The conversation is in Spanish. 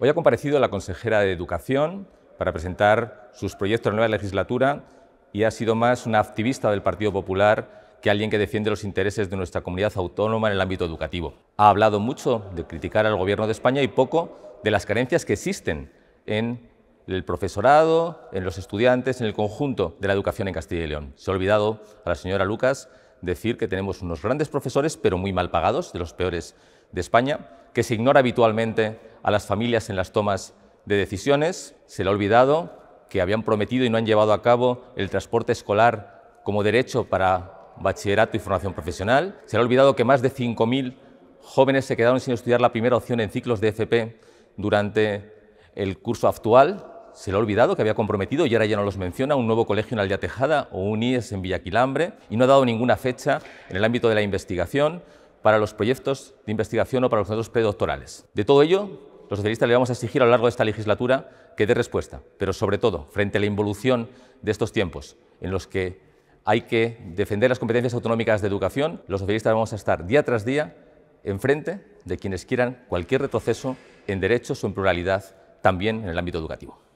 Hoy ha comparecido la consejera de Educación para presentar sus proyectos de nueva legislatura y ha sido más una activista del Partido Popular que alguien que defiende los intereses de nuestra comunidad autónoma en el ámbito educativo. Ha hablado mucho de criticar al Gobierno de España y poco de las carencias que existen en el profesorado, en los estudiantes, en el conjunto de la educación en Castilla y León. Se ha olvidado a la señora Lucas decir que tenemos unos grandes profesores, pero muy mal pagados, de los peores de España, que se ignora habitualmente a las familias en las tomas de decisiones, se le ha olvidado que habían prometido y no han llevado a cabo el transporte escolar como derecho para bachillerato y formación profesional, se le ha olvidado que más de 5.000 jóvenes se quedaron sin estudiar la primera opción en ciclos de FP durante el curso actual, se le ha olvidado que había comprometido, y ahora ya no los menciona, un nuevo colegio en Aldea Tejada o un IES en Villaquilambre, y no ha dado ninguna fecha en el ámbito de la investigación para los proyectos de investigación o para los centros predoctorales. De todo ello, los socialistas le vamos a exigir a lo largo de esta legislatura que dé respuesta, pero sobre todo frente a la involución de estos tiempos en los que hay que defender las competencias autonómicas de educación, los socialistas vamos a estar día tras día enfrente de quienes quieran cualquier retroceso en derechos o en pluralidad también en el ámbito educativo.